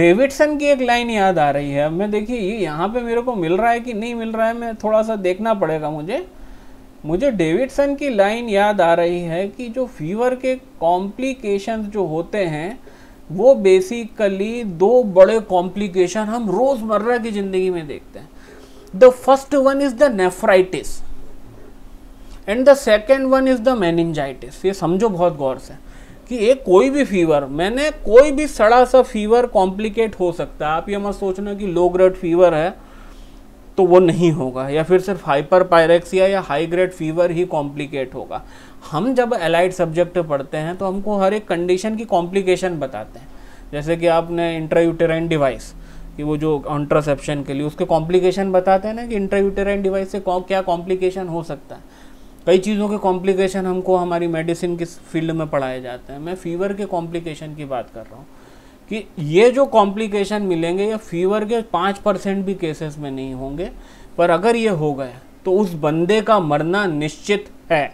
डेविडसन की एक लाइन याद आ रही है अब मैं देखिए ये यहाँ पे मेरे को मिल रहा है कि नहीं मिल रहा है मैं थोड़ा सा देखना पड़ेगा मुझे मुझे डेविडसन की लाइन याद आ रही है कि जो फीवर के कॉम्प्लिकेशन जो होते हैं वो बेसिकली दो बड़े कॉम्प्लिकेशन हम रोज़मर्रा की ज़िंदगी में देखते हैं the first one is the nephritis and the second one is the meningitis ये समझो बहुत गौर से कि एक कोई भी फीवर मैंने कोई भी सड़ा सा फीवर कॉम्प्लिकेट हो सकता है आप ये मत सोचना कि लो ग्रेड फीवर है तो वो नहीं होगा या फिर सिर्फ हाइपर पायरेक्सिया या हाई ग्रेड फीवर ही कॉम्प्लिकेट होगा हम जब एलाइड सब्जेक्ट पढ़ते हैं तो हमको हर एक कंडीशन की कॉम्प्लिकेशन बताते हैं जैसे कि आपने इंट्रायूटेराइन डिवाइस कि वो जो कॉन्ट्रासेप्शन के लिए उसके कॉम्प्लिकेशन बताते हैं ना कि इंट्रायूटेराइन डिवाइस से क्या कॉम्प्लिकेशन हो सकता है कई चीज़ों के कॉम्प्लिकेशन हमको हमारी मेडिसिन किस फील्ड में पढ़ाए जाते हैं मैं फीवर के कॉम्प्लिकेशन की बात कर रहा हूँ कि ये जो कॉम्प्लिकेशन मिलेंगे ये फीवर के पाँच परसेंट भी केसेस में नहीं होंगे पर अगर ये हो गए तो उस बंदे का मरना निश्चित है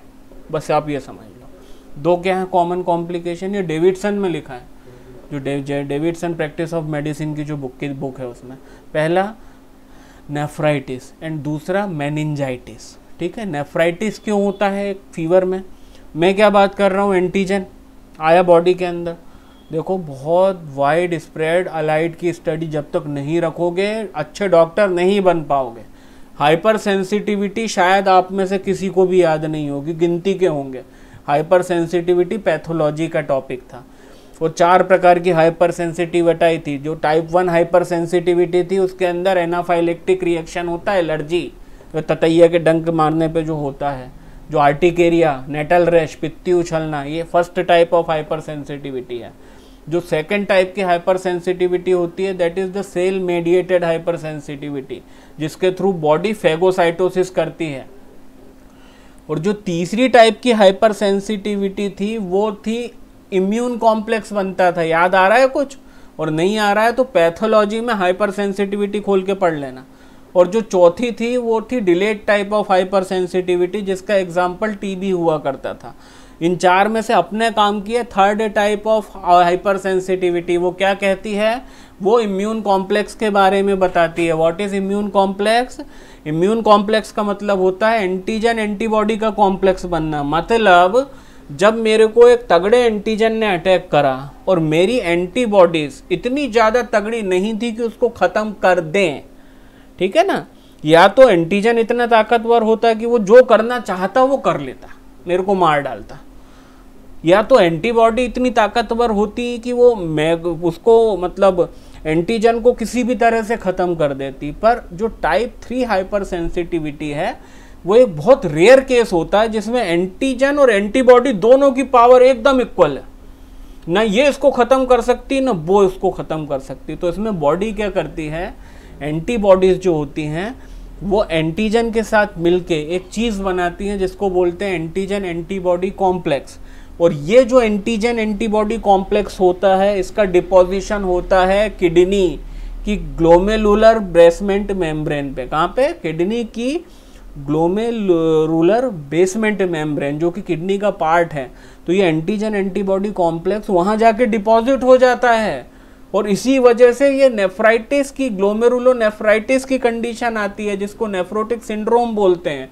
बस आप ये समझ लो दो क्या है कॉमन कॉम्प्लिकेशन ये डेविडसन में लिखा है जो डेविडसन प्रैक्टिस ऑफ मेडिसिन की जो बुक की बुक है उसमें पहला नेफ्राइटिस एंड दूसरा मैनिंजाइटिस ठीक है नेफ्राइटिस क्यों होता है फीवर में मैं क्या बात कर रहा हूँ एंटीजन आया बॉडी के अंदर देखो बहुत वाइड स्प्रेड अलाइट की स्टडी जब तक नहीं रखोगे अच्छे डॉक्टर नहीं बन पाओगे हाइपर सेंसिटिविटी शायद आप में से किसी को भी याद नहीं होगी गिनती के होंगे हाइपर सेंसिटिविटी पैथोलॉजी का टॉपिक था वो चार प्रकार की हाइपर सेंसिटिविटाई थी जो टाइप वन हाइपर सेंसिटिविटी थी उसके अंदर एनाफाइलेक्टिक रिएक्शन होता है एलर्जी तो ततैया के डंक मारने पे जो होता है जो आर्टिकेरिया नेटल रैश पित्ती उछलना ये first type of hypersensitivity है जो सेकेंड टाइप की हाइपर सेंसिटिविटी होती है that is the cell mediated hypersensitivity जिसके थ्रू बॉडी फेगोसाइटोसिस करती है और जो तीसरी टाइप की हाइपर सेंसिटिविटी थी वो थी इम्यून कॉम्प्लेक्स बनता था याद आ रहा है कुछ और नहीं आ रहा है तो पैथोलॉजी में हाइपर सेंसिटिविटी खोल के पढ़ लेना और जो चौथी थी वो थी delayed type of hypersensitivity जिसका एग्जाम्पल टीबी हुआ करता था इन चार में से अपने काम किए third type of hypersensitivity वो क्या कहती है वो इम्यून कॉम्प्लेक्स के बारे में बताती है what is immune complex immune complex का मतलब होता है एंटीजन एंटीबॉडी का कॉम्प्लेक्स बनना मतलब जब मेरे को एक तगड़े एंटीजन ने अटैक करा और मेरी एंटीबॉडीज़ इतनी ज़्यादा तगड़ी नहीं थी कि उसको ख़त्म कर दें ठीक है ना या तो एंटीजन इतना ताकतवर होता है कि वो जो करना चाहता वो कर लेता मेरे को मार डालता या तो एंटीबॉडी इतनी ताकतवर होती कि वो मैं उसको मतलब एंटीजन को किसी भी तरह से ख़त्म कर देती पर जो टाइप थ्री हाइपर सेंसिटिविटी है वो एक बहुत रेयर केस होता है जिसमें एंटीजन और एंटीबॉडी दोनों की पावर एकदम इक्वल है ना ये इसको ख़त्म कर सकती ना वो इसको ख़त्म कर सकती तो इसमें बॉडी क्या करती है एंटीबॉडीज़ जो होती हैं वो एंटीजन के साथ मिलके एक चीज़ बनाती हैं जिसको बोलते हैं एंटीजन एंटीबॉडी कॉम्प्लेक्स और ये जो एंटीजन एंटीबॉडी कॉम्प्लेक्स होता है इसका डिपोजिशन होता है किडनी की ग्लोमेलुलर ब्रेसमेंट मेम्ब्रेन पे कहाँ पे किडनी की ग्लोमेलुलर बेसमेंट मेम्ब्रेन जो कि किडनी का पार्ट है तो ये एंटीजन एंटीबॉडी कॉम्प्लेक्स वहाँ जाके डिपॉजिट हो जाता है और इसी वजह से ये नेफ्राइटिस की ग्लोमेरुलो नेफ्राइटिस की कंडीशन आती है जिसको नेफ्रोटिक सिंड्रोम बोलते हैं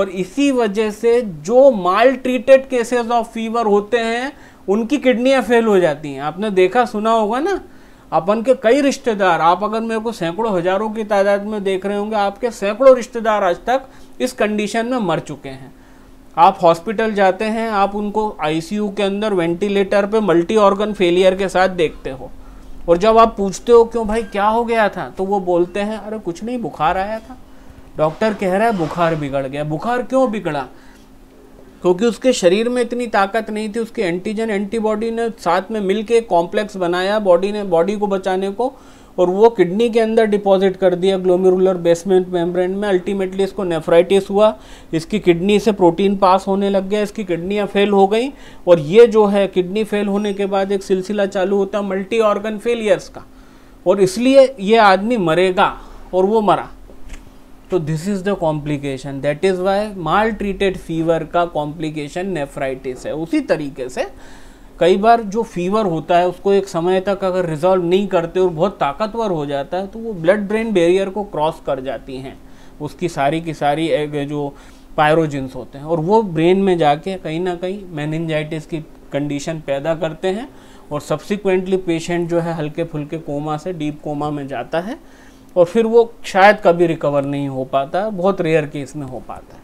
और इसी वजह से जो maltreated cases of fever होते हैं उनकी किडनियाँ फेल हो जाती हैं आपने देखा सुना होगा ना अपन के कई रिश्तेदार आप अगर मेरे को सैकड़ों हजारों की तादाद में देख रहे होंगे आपके सैकड़ों रिश्तेदार आज तक इस कंडीशन में मर चुके हैं आप हॉस्पिटल जाते हैं आप उनको आईसीयू के अंदर वेंटिलेटर पे मल्टी ऑर्गन फेलियर के साथ देखते हो और जब आप पूछते हो क्यों भाई क्या हो गया था तो वो बोलते हैं अरे कुछ नहीं बुखार आया था डॉक्टर कह रहा है बुखार बिगड़ गया बुखार क्यों बिगड़ा क्योंकि उसके शरीर में इतनी ताकत नहीं थी उसके एंटीजन एंटीबॉडी ने साथ में मिलके कॉम्प्लेक्स बनाया बॉडी ने बॉडी को बचाने को और वो किडनी के अंदर डिपॉजिट कर दिया ग्लोमेरुलर बेसमेंट मेम्ब्रेन में अल्टीमेटली इसको नेफ्राइटिस हुआ इसकी किडनी से प्रोटीन पास होने लग गया इसकी किडनियाँ फेल हो गई और ये जो है किडनी फेल होने के बाद एक सिलसिला चालू होता है मल्टी ऑर्गन फेलियर्स का और इसलिए ये आदमी मरेगा और वो मरा तो this is the complication that is why maltreated fever का कॉम्प्लिकेशन नेफ्राइटिस है उसी तरीके से कई बार जो फीवर होता है उसको एक समय तक अगर रिजॉल्व नहीं करते और बहुत ताकतवर हो जाता है तो वो ब्लड ब्रेन बैरियर को क्रॉस कर जाती हैं उसकी सारी की सारी जो पायरोजिन्स होते हैं और वो ब्रेन में जाके कहीं ना कहीं मैनजाइटिस की कंडीशन पैदा करते हैं और सब्सिक्वेंटली पेशेंट जो है हल्के फुल्के कोमा से डीप कोमा में जाता है और फिर वो शायद कभी रिकवर नहीं हो पाता बहुत रेयर केस में हो पाता है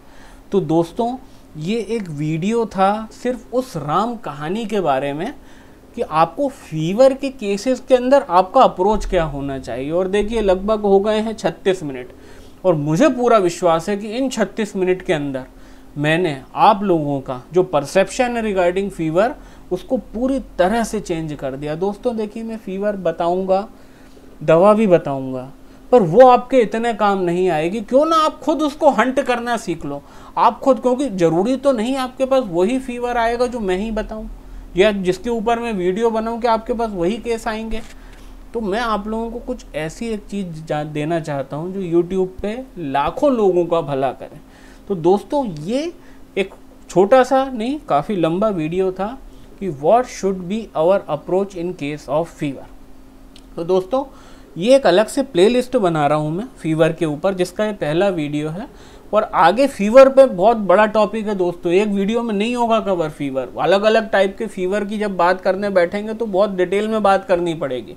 तो दोस्तों ये एक वीडियो था सिर्फ उस राम कहानी के बारे में कि आपको फीवर के केसेस के अंदर आपका अप्रोच क्या होना चाहिए और देखिए लगभग हो गए हैं 36 मिनट और मुझे पूरा विश्वास है कि इन 36 मिनट के अंदर मैंने आप लोगों का जो परसेप्शन है रिगार्डिंग फीवर उसको पूरी तरह से चेंज कर दिया दोस्तों देखिए मैं फीवर बताऊंगा दवा भी बताऊंगा पर वो आपके इतने काम नहीं आएगी क्यों ना आप खुद उसको हंट करना सीख लो आप खुद क्योंकि ज़रूरी तो नहीं आपके पास वही फीवर आएगा जो मैं ही बताऊँ या जिसके ऊपर मैं वीडियो बनाऊँ कि आपके पास वही केस आएंगे तो मैं आप लोगों को कुछ ऐसी एक चीज़ देना चाहता हूँ जो यूट्यूब पे लाखों लोगों का भला करें तो दोस्तों ये एक छोटा सा नहीं काफ़ी लंबा वीडियो था कि what should be our approach in case of fever तो दोस्तों ये एक अलग से प्लेलिस्ट बना रहा हूँ मैं फीवर के ऊपर जिसका ये पहला वीडियो है और आगे फीवर पे बहुत बड़ा टॉपिक है दोस्तों एक वीडियो में नहीं होगा कवर फीवर अलग अलग टाइप के फीवर की जब बात करने बैठेंगे तो बहुत डिटेल में बात करनी पड़ेगी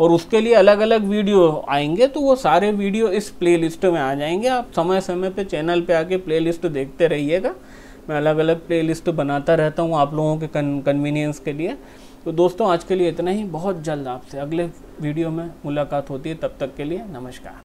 और उसके लिए अलग अलग वीडियो आएंगे तो वो सारे वीडियो इस प्लेलिस्ट में आ जाएंगे आप समय समय पे चैनल पे आके प्लेलिस्ट देखते रहिएगा मैं अलग अलग प्लेलिस्ट बनाता रहता हूँ आप लोगों के कन्वीनियंस के लिए तो दोस्तों आज के लिए इतना ही बहुत जल्द आपसे अगले वीडियो में मुलाकात होती है तब तक के लिए नमस्कार